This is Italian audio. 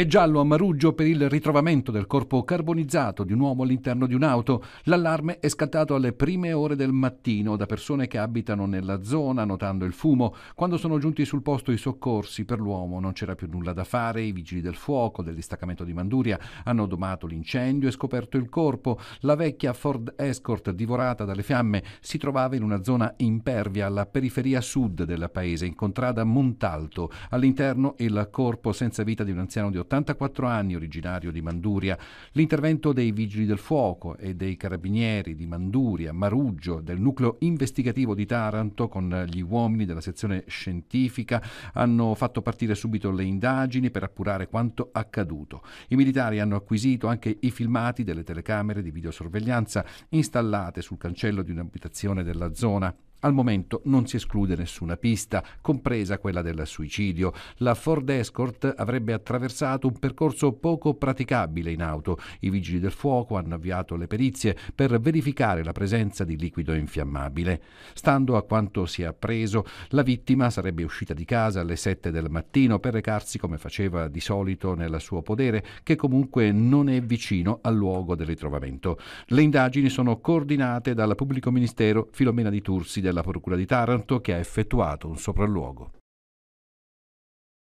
e giallo a Maruggio per il ritrovamento del corpo carbonizzato di un uomo all'interno di un'auto. L'allarme è scattato alle prime ore del mattino da persone che abitano nella zona notando il fumo. Quando sono giunti sul posto i soccorsi per l'uomo non c'era più nulla da fare, i vigili del fuoco del distaccamento di Manduria hanno domato l'incendio e scoperto il corpo. La vecchia Ford Escort divorata dalle fiamme si trovava in una zona impervia alla periferia sud del paese, in contrada Montalto. All'interno il corpo senza vita di un anziano di 80 84 anni, originario di Manduria. L'intervento dei Vigili del Fuoco e dei Carabinieri di Manduria, Maruggio, del nucleo investigativo di Taranto con gli uomini della sezione scientifica hanno fatto partire subito le indagini per appurare quanto accaduto. I militari hanno acquisito anche i filmati delle telecamere di videosorveglianza installate sul cancello di un'abitazione della zona. Al momento non si esclude nessuna pista, compresa quella del suicidio. La Ford Escort avrebbe attraversato un percorso poco praticabile in auto. I vigili del fuoco hanno avviato le perizie per verificare la presenza di liquido infiammabile. Stando a quanto si è appreso, la vittima sarebbe uscita di casa alle 7 del mattino per recarsi come faceva di solito nel suo podere, che comunque non è vicino al luogo del ritrovamento. Le indagini sono coordinate dal pubblico ministero Filomena di Tursi Del della Procura di Taranto che ha effettuato un sopralluogo.